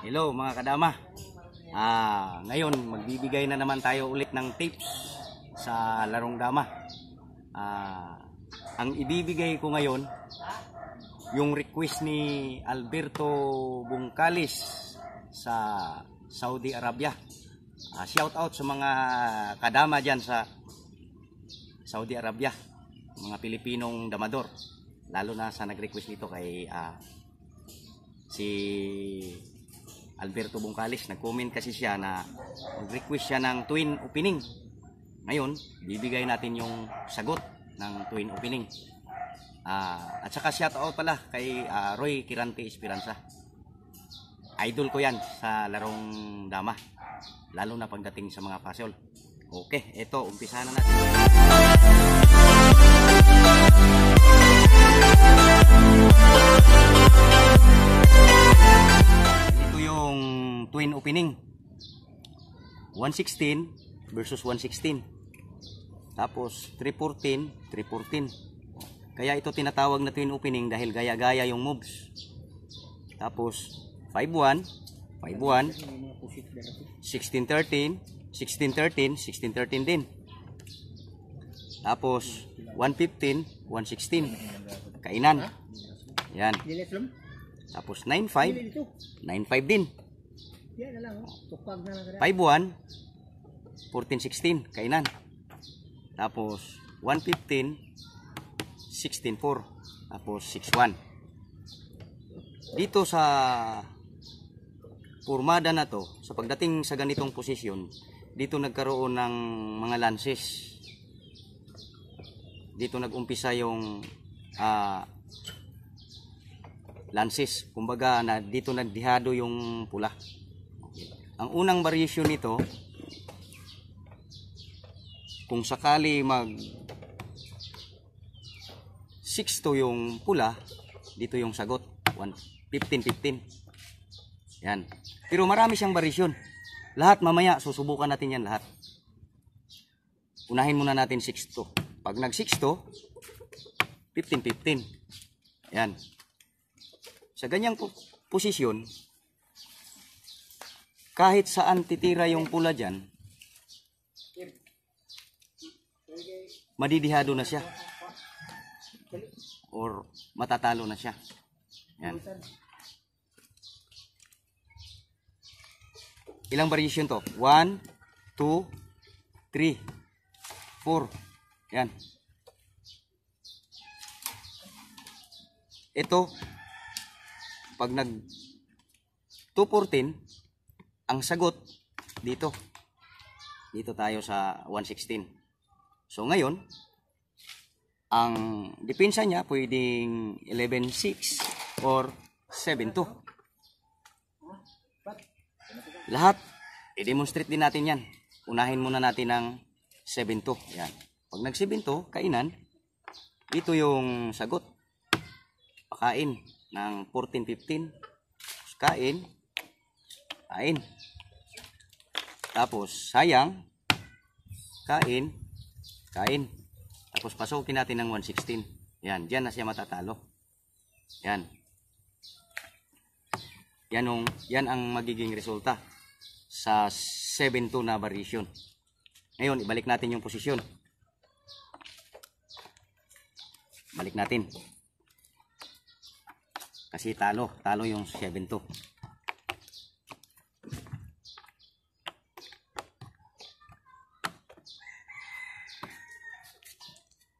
Hello mga kadama. Ah, ngayon magbibigay na naman tayo ulit ng tips sa larong dama. Ah, ang ibibigay ko ngayon yung request ni Alberto Bungkalis sa Saudi Arabia. ah, shout out sa mga kadama dyan sa Saudi Arabia, mga Pilipinong damador, lalo na sa nag-request nito kay uh, si Alberto Bungkalis, nag-comment kasi siya na request siya ng twin opening. Ngayon, bibigay natin yung sagot ng twin opening. Uh, at saka shout out pala kay uh, Roy Kirante Esperanza. Idol ko yan sa larong dama. Lalo na pagdating sa mga puzzle. Okay, eto, umpisa na natin. Thank yung twin opening. 116 versus 116. Tapos 314, 314. Kaya ito tinatawag na twin opening dahil gaya-gaya yung moves. Tapos 51, 51, 1613, 1613, 1613 din. Tapos 115, 116. Kainan. Yan. Tapos 9.5. 9.5 din. Yan na lang. Oh. Tukpag na lang. 5.1. 14.16. Kainan. Tapos 1.15. 16.4. Tapos 6.1. Dito sa formada na to, sa pagdating sa ganitong posisyon, dito nagkaroon ng mga lances. Dito nagumpisa yung uh, lances. Kumbaga na dito nagdihado yung pula. Ang unang variation nito kung sakali mag 6 yung pula, dito yung sagot. 15-15. Yan. Pero marami siyang variation. Lahat mamaya, susubukan natin yan lahat. Unahin muna natin 6 Pag nag 6 to, 15-15. Yan. Sa ganyang posisyon, kahit saan titira yung pula dyan, madidihado na siya. Or matatalo na siya. Yan. Ilang variation to? 1, 2, 3, 4. Yan. Ito, pag nag 214 ang sagot dito dito tayo sa 116 so ngayon ang depensa niya pwedeng 116 or 72 lahat i-demonstrate din natin yan unahin muna natin ang 72 yan pag nag 72 kainan ito yung sagot pakain ng 14-15 kain kain tapos sayang kain kain tapos pasukin natin ng 116 yan dyan na siya matatalo yan yan, ang, yan ang magiging resulta sa 7-2 na variation ngayon ibalik natin yung posisyon balik natin kasi talo, talo yung 7-2.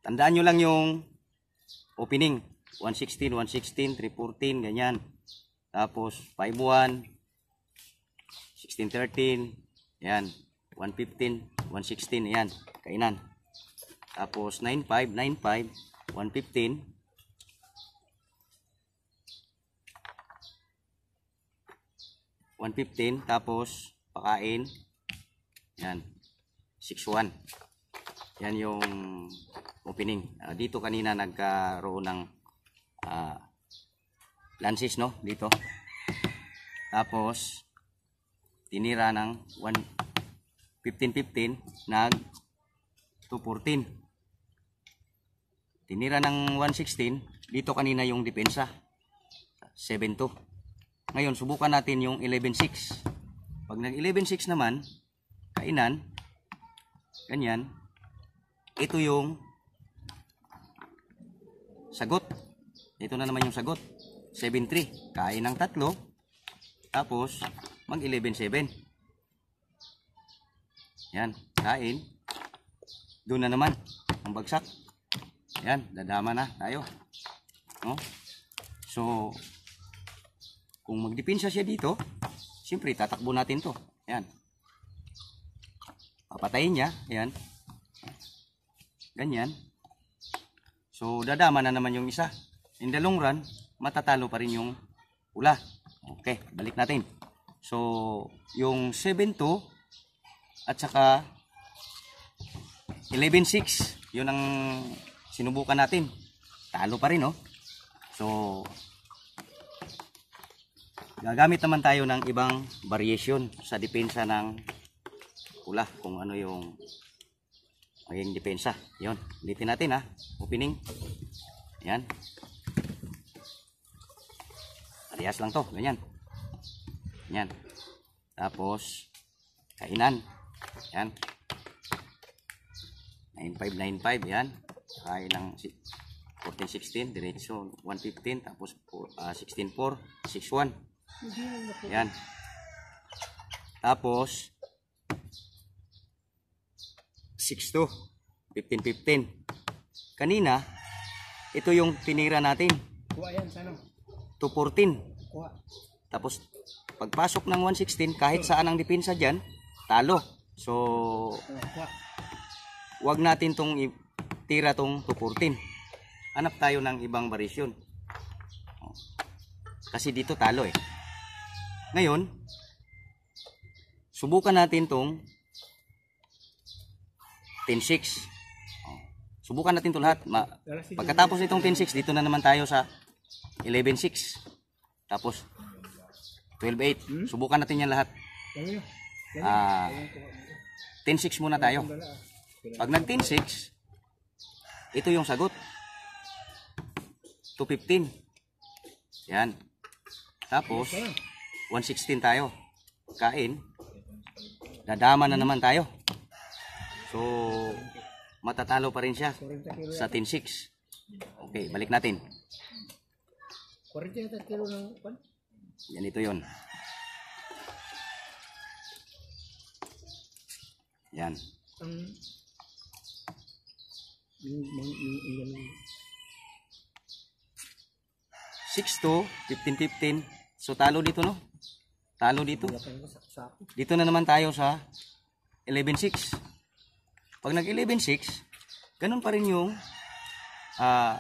Tandaan nyo lang yung opening. 116, 116, 314, ganyan. Tapos 51, 1613, yan. 115, 116, yan. Kainan. Tapos 95, 95, 115, 115 tapos pakain yan 61 yan yung opening uh, dito kanina nagkaroon ng uh, lances no dito tapos tinira ng 15 nag 214 tinira ng 116 dito kanina yung depensa 72 ngayon, subukan natin yung 11.6. Pag nag 11.6 naman, kainan, ganyan, ito yung sagot. Ito na naman yung sagot. 7.3. Kain ng tatlo, tapos mag 11.7. Yan, kain. Doon na naman, ang bagsak. Yan, dadama na tayo. No? So, kung magdepensa siya dito, siyempre tatakbo natin to. Ayun. Papatayin niya. Ayan. Ganyan. So, dadama na naman yung isa. In the long run, matatalo pa rin yung ula. Okay, balik natin. So, yung 72 at saka 116, yun ang sinubukan natin. Talo pa rin, no? Oh. So, Gagamit naman tayo ng ibang variation sa depensa ng pula kung ano yung maging depensa. Yun, ulitin natin ha. Opening. yan Parehas lang to. Ganyan. yan Tapos, kainan. yan 95, 95. Ayan. Kain ng 1416 16. Diretso 115. Tapos uh, 16, 4. Ayan. Tapos, 6-2. 15-15. Kanina, ito yung tinira natin. Kuha yan, sana. 2-14. Kuha. Tapos, pagpasok ng 116, kahit saan ang dipinsa dyan, talo. So, wag natin tong tira tong 214. Hanap tayo ng ibang variation. Kasi dito talo eh. Ngayon, subukan natin tong 10.6. Subukan natin ito lahat. Ma Pagkatapos nitong 10.6, dito na naman tayo sa 11.6. Tapos 12.8. Hmm? Subukan natin yan lahat. Ah, 10.6 muna tayo. Ah. Pag nag 10.6, ito yung sagot. 2.15. Yan. Tapos, 116 tayo. Kain. Dadama na naman tayo. So, matatalo pa rin siya sa 10-6. Okay, balik natin. 40 kilo ng pan? Yan ito yon. Yan. Ang yung yung to 15 15. So talo dito no. Talo dito. Dito na naman tayo sa 11.6 Pag nag 11.6 ganun pa rin yung uh,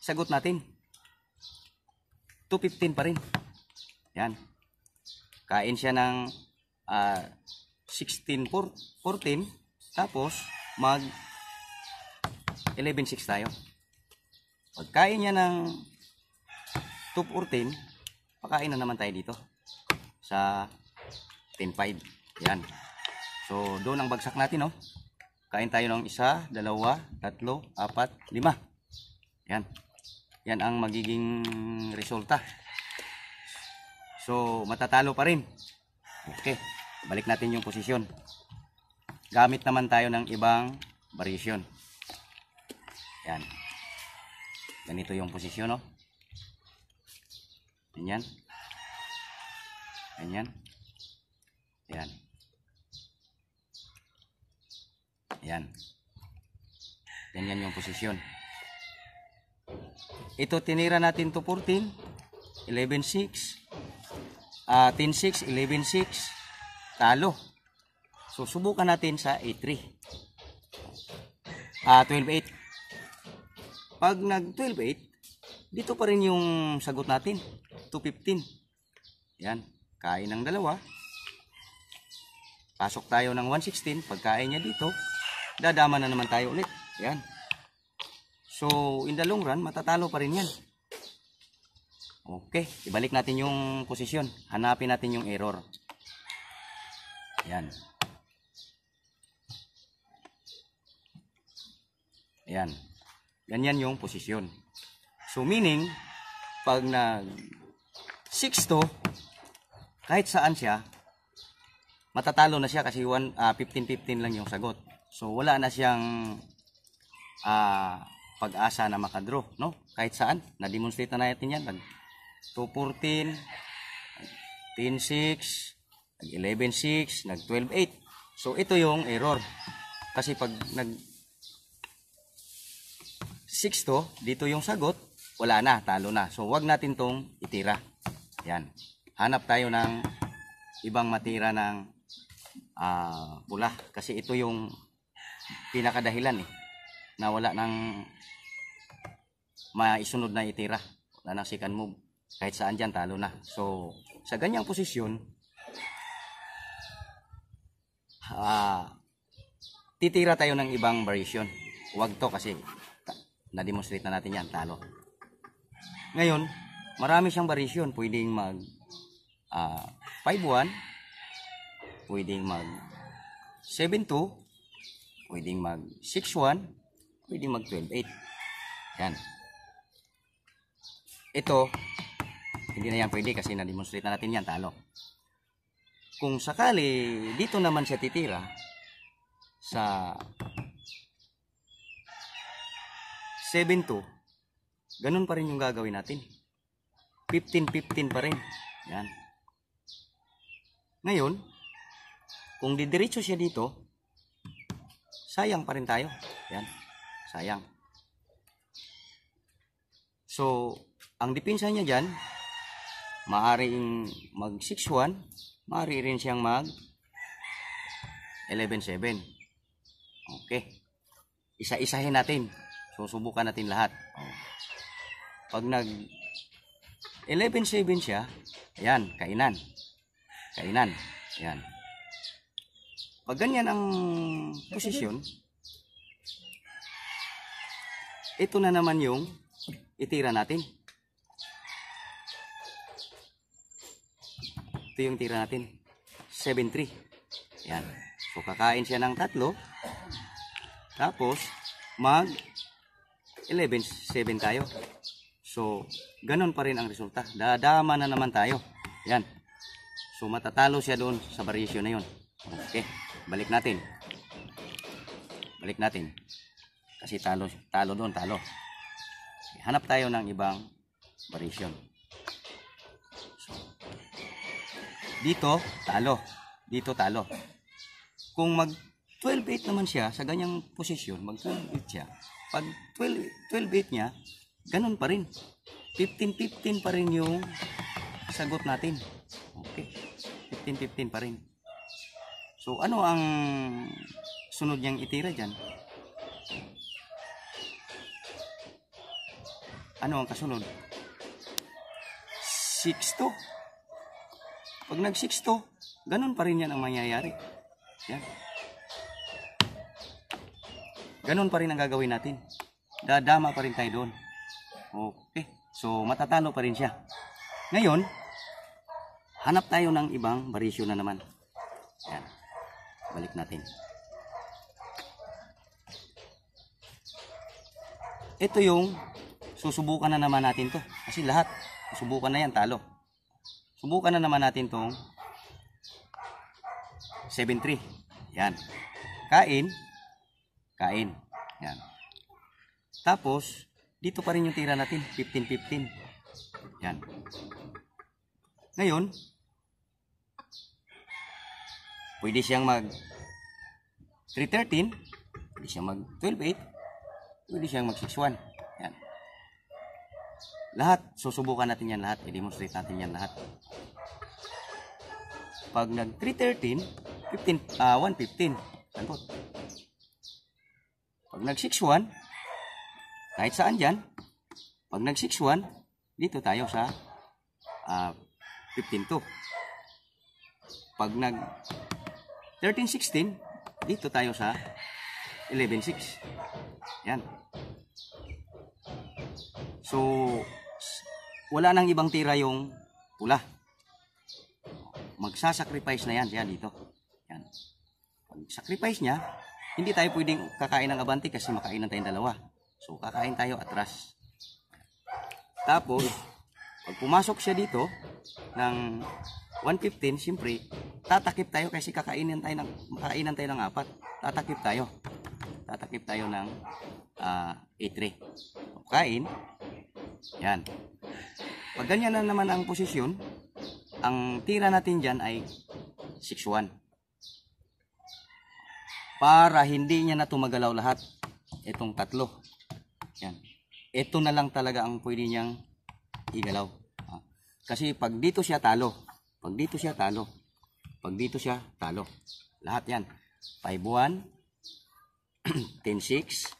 sagot natin. 215 pa rin. Yan. Kain siya ng uh, 16, 14. Tapos, mag 11.6 tayo. pag kain niya ng 2.14, pakain na naman tayo dito sa 10.5. Yan. So, doon ang bagsak natin, no? Oh. Kain tayo ng isa, dalawa, tatlo, apat, lima. Yan. Yan ang magiging resulta. So, matatalo pa rin. Okay. Balik natin yung posisyon. Gamit naman tayo ng ibang variation. Yan. Ganito yung posisyon, no? Oh. Ganyan. Ayan. Ayan. Ayan. Ganyan yung posisyon. Ito tinira natin to 14, 11.6, uh, 10.6, 11.6, talo. So, subukan natin sa 8.3. Uh, 12.8. Pag nag 12.8, dito pa rin yung sagot natin. 2.15. Ayan. Kain ng dalawa. Pasok tayo ng 116. Pagkain niya dito, dadama na naman tayo ulit. Yan. So, in the long run, matatalo pa rin yan. Okay. Ibalik natin yung posisyon. Hanapin natin yung error. Yan. Ayan. Ganyan yung posisyon. So, meaning, pag nag 6 to, kahit saan siya, matatalo na siya kasi 15-15 uh, ah, lang yung sagot. So wala na siyang uh, pag-asa na makadraw, no? Kahit saan, na-demonstrate na natin yan. Nag 214, 10-6, nag 11-6, nag 12-8. So ito yung error. Kasi pag nag 6 to, dito yung sagot, wala na, talo na. So wag natin tong itira. Yan hanap tayo ng ibang matira ng uh, pula kasi ito yung pinakadahilan eh na wala nang maisunod na itira wala nang second move kahit saan dyan talo na so sa ganyang posisyon uh, titira tayo ng ibang variation wag to kasi na-demonstrate na natin yan talo ngayon marami siyang variation pwedeng mag uh, ah, 5-1, pwedeng mag 7-2, pwedeng mag 6-1, pwedeng mag 12-8. Yan. Ito, hindi na yan pwede kasi na-demonstrate na natin yan, talo. Kung sakali, dito naman siya titira sa 7-2, ganun pa rin yung gagawin natin. 15-15 pa rin. Yan. Ngayon, kung didiretso siya dito, sayang pa rin tayo. Yan, sayang. So, ang depensa niya dyan, maaaring mag 6-1, maaari rin siyang mag 11-7. Okay. Isa-isahin natin. Susubukan natin lahat. Pag nag 11-7 siya, ayan, kainan kainan. Ayan. Pag ganyan ang posisyon, ito na naman yung itira natin. Ito yung tira natin. 7-3. Yan. So, kakain siya ng tatlo. Tapos, mag 11-7 tayo. So, ganun pa rin ang resulta. Dadama na naman tayo. Ayan. So matatalo siya doon sa variation na yun. Okay, balik natin. Balik natin. Kasi talo, talo doon, talo. Hanap tayo ng ibang variation. So, dito, talo. Dito, talo. Kung mag 12-8 naman siya sa ganyang posisyon, mag 12-8 siya. Pag 12-8 niya, ganun pa rin. 15-15 pa rin yung sagot natin. Okay. 15-15 pa rin. So, ano ang sunod niyang itira dyan? Ano ang kasunod? 6 to. Pag nag 6 to, ganun pa rin yan ang mangyayari. Yan. Ganun pa rin ang gagawin natin. Dadama pa rin tayo doon. Okay. So, matatalo pa rin siya. Ngayon, Hanap tayo ng ibang barisyo na naman. Ayan. Balik natin. Ito yung susubukan na naman natin to. Kasi lahat, susubukan na yan, talo. Subukan na naman natin tong 7-3. Yan. Kain. Kain. Yan. Tapos, dito pa rin yung tira natin. 15-15. Yan. Ngayon, pwede siyang mag 313, pwede siyang mag 128, pwede siyang mag 61. Yan. Lahat, susubukan natin yan lahat. I-demonstrate natin yan lahat. Pag nag 313, 15, uh, 115, lambot. Pag nag 61, kahit saan dyan, pag nag 61, dito tayo sa uh, 15 to. Pag nag 1316, dito tayo sa 116. Yan. So, wala nang ibang tira yung pula. Magsasacrifice na yan. Yan, dito. Yan. Pag sacrifice niya, hindi tayo pwedeng kakain ng abanti kasi makainan tayong dalawa. So, kakain tayo atras. Tapos, pag pumasok siya dito ng 115, siyempre, tatakip tayo kasi kakainin tayo ng makainan tayo ng apat. Tatakip tayo. Tatakip tayo ng uh, ah, itre. Kain. Yan. Pag ganyan na naman ang posisyon, ang tira natin diyan ay 6-1. Para hindi niya na tumagalaw lahat. Itong tatlo. Yan. Ito na lang talaga ang pwede niyang igalaw. Ah. Kasi pag dito siya talo, pag dito siya talo, pag dito siya, talo. Lahat yan. 5-1, 10-6,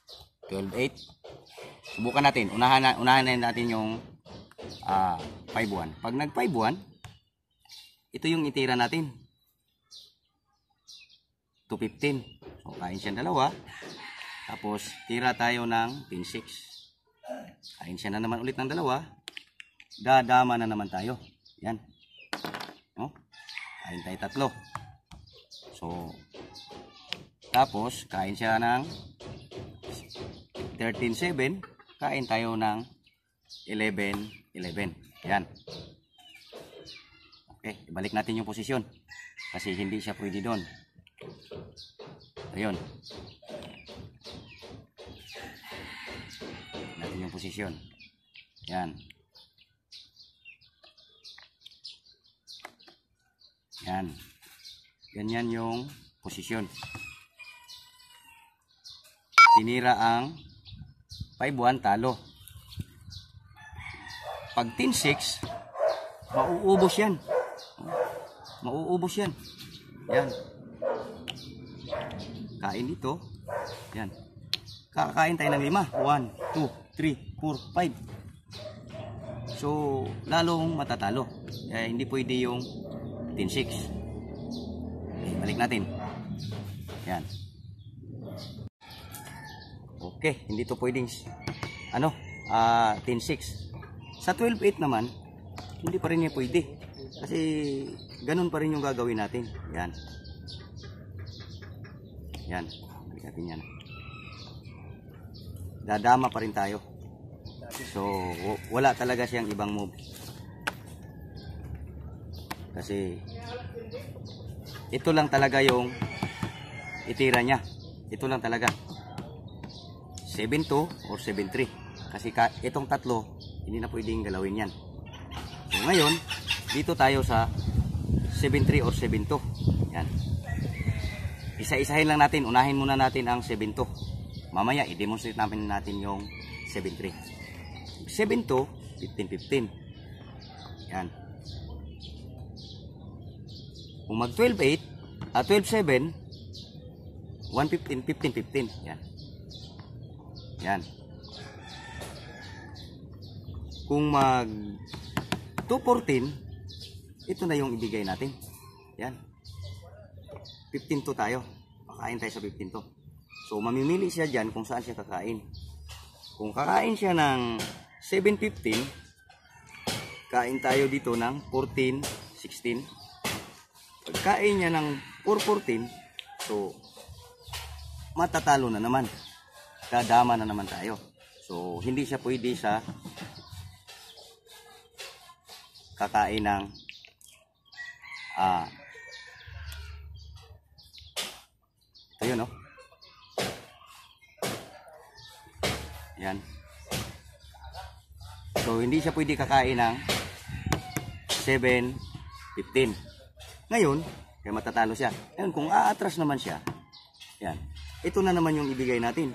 12-8. Subukan natin. Unahan, na, unahan natin yung uh, ah, 5-1. Pag nag 5-1, ito yung itira natin. 2-15. So, kain siya dalawa. Tapos, tira tayo ng 10-6. Kain siya na naman ulit ng dalawa. Dadama na naman tayo. Yan. Kain tayo tatlo. So, tapos, kain siya ng 13.7. Kain tayo ng 11.11. Yan. Okay, ibalik natin yung posisyon. Kasi hindi siya pwede doon. Ayun. Natin yung posisyon. Yan. Yan. Ganyan yung posisyon. Tinira ang 5-1 talo. Pag 10-6, mauubos yan. Mauubos yan. Yan. Kain ito. Yan. Kakain tayo ng lima. 1, 2, 3, 4, 5. So, lalong matatalo. Kaya eh, hindi pwede yung 15.6 okay, balik natin yan okay hindi to pwedeng ano uh, ah, 10.6 sa 12.8 naman hindi pa rin niya pwede kasi ganun pa rin yung gagawin natin yan yan balik natin yan dadama pa rin tayo so wala talaga siyang ibang move kasi ito lang talaga yung itira niya. Ito lang talaga. 7.2 or 7.3. Kasi ka, itong tatlo, hindi na pwedeng galawin yan. So ngayon, dito tayo sa 7.3 or 7.2. Yan. Isa-isahin lang natin. Unahin muna natin ang 7.2. Mamaya, i-demonstrate namin natin yung 7.3. 7.2, 15.15. Yan. Kung mag 12.8, uh, 12.7, 1.15, 15.15. Yan. Yan. Kung mag 2.14, ito na yung ibigay natin. Yan. 15.2 to tayo. Kakain tayo sa 15.2 So, mamimili siya dyan kung saan siya kakain. Kung kakain siya ng 7.15, kain tayo dito ng 14, 16, pagkain niya ng 414, so matatalo na naman. Dadama na naman tayo. So, hindi siya pwede sa kakain ng ah, ayun no? Yan. So, hindi siya pwede kakain ng 7.15. Ngayon, kaya matatalo siya. Ngayon, kung aatras naman siya, yan. Ito na naman yung ibigay natin.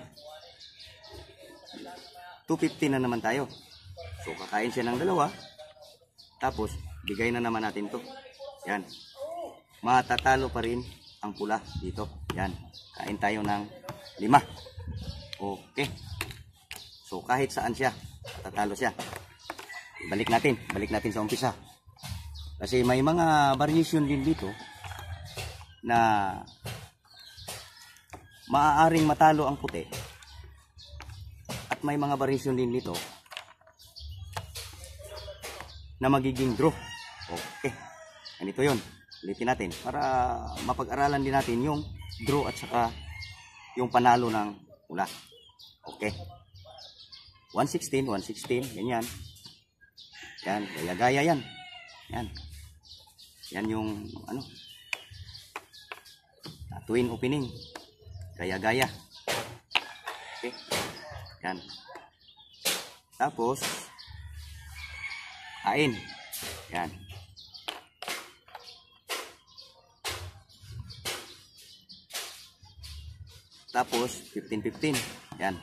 250 na naman tayo. So, kakain siya ng dalawa. Tapos, bigay na naman natin to. Yan. Matatalo pa rin ang pula dito. Yan. Kain tayo ng lima. Okay. So, kahit saan siya, tatalo siya. Balik natin. Balik natin sa umpisa. Kasi may mga variation din dito na maaaring matalo ang puti. At may mga variation din dito na magiging draw. Okay. Ganito yon Ulitin natin para mapag-aralan din natin yung draw at saka yung panalo ng pula. Okay. 116, 116, ganyan. Yan, gaya-gaya yan. Yan. Yan yung ano. Twin opening. Gaya-gaya. Okay. Yan. Tapos ain Yan. Tapos 15-15. Yan.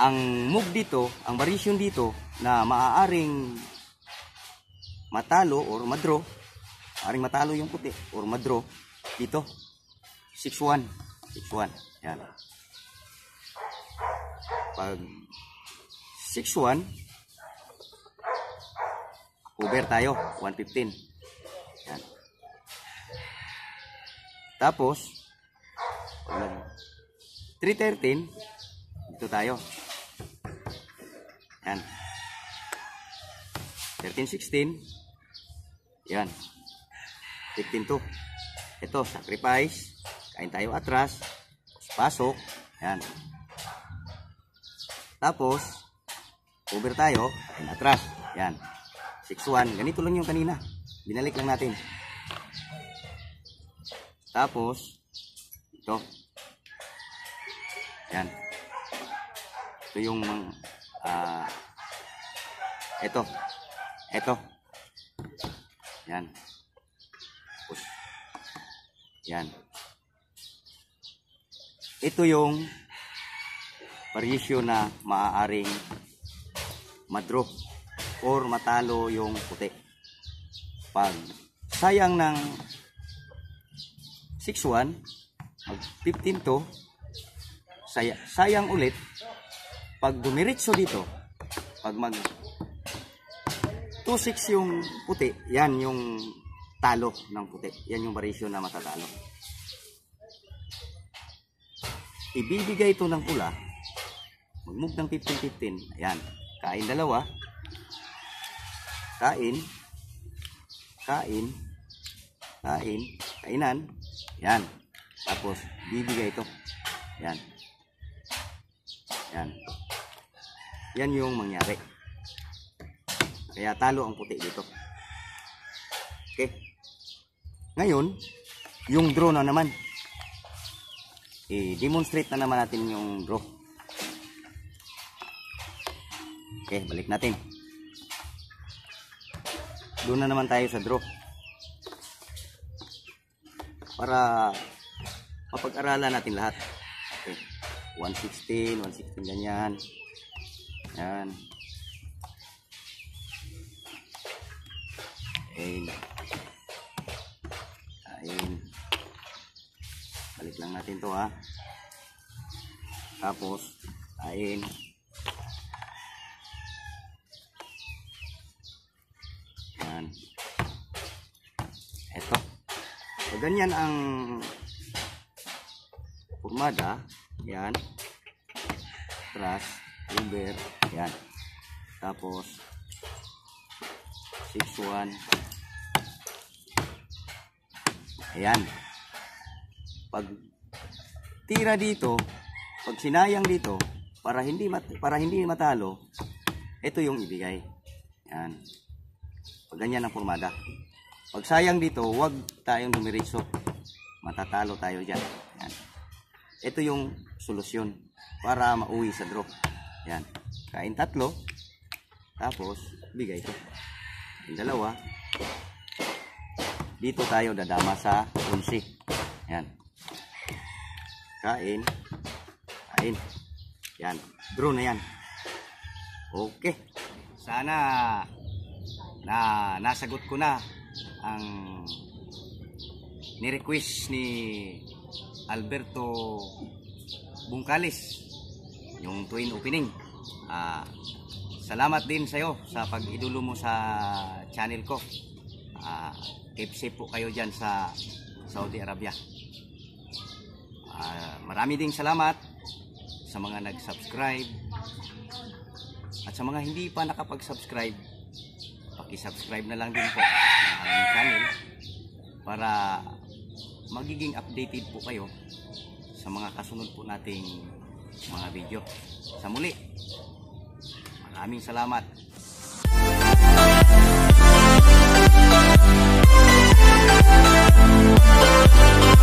ang mug dito, ang variation dito na maaaring matalo or madro, maaaring matalo yung puti or madro dito. 6-1. 6-1. Yan. Pag 6-1, over tayo. 115. Yan. Tapos, 313, dito tayo. Yan. 1316. Yan. 152. 2 Ito, sacrifice. Kain tayo atras. Pasok. Yan. Tapos, over tayo. Kain atras. Yan. 61. Ganito lang yung kanina. Binalik lang natin. Tapos, ito. Yan. Ito yung ah, ito. Ito. Yan. Push. Yan. Ito yung parisyo na maaaring madrop or matalo yung puti. Pag sayang ng 6-1, mag 15 to, sayang, sayang ulit, pag dumiritso dito, pag mag 2.6 yung puti, yan yung talo ng puti. Yan yung ratio na matatalo. Ibibigay ito ng pula. Magmove ng 15-15. Ayan. Kain dalawa. Kain. Kain. Kain. Kainan. Yan. Tapos, bibigay ito. Yan. Yan. Yan yung mangyari. Kaya talo ang puti dito. Okay. Ngayon, yung draw na naman. I-demonstrate na naman natin yung draw. Okay, balik natin. Doon na naman tayo sa draw. Para mapag-aralan natin lahat. Okay. 116, 116 ganyan. Yan. Ayan. Ayan. Balik lang natin to ha. Tapos, ayan. Yan. Ito. So, ganyan ang formada. Yan. Trust rubber yan tapos 61 ayan pag tira dito pag sinayang dito para hindi mat para hindi matalo ito yung ibigay yan pag ganyan ang formada pag sayang dito wag tayong dumiritso matatalo tayo dyan yan. ito yung solusyon para mauwi sa drop yan. Kain tatlo. Tapos, bigay ko. Yung dalawa. Dito tayo dadama sa unsi. Yan. Kain. Kain. Yan. Draw na yan. Okay. Sana na nasagot ko na ang ni-request ni Alberto Bungkalis yung twin opening. Uh, salamat din sa'yo sa pag-idolo mo sa channel ko. Uh, keep safe po kayo dyan sa Saudi Arabia. Uh, marami ding salamat sa mga nag-subscribe at sa mga hindi pa nakapag-subscribe paki-subscribe na lang din po sa aming channel para magiging updated po kayo sa mga kasunod po nating mga video. Sa muli, maraming salamat. Thank you.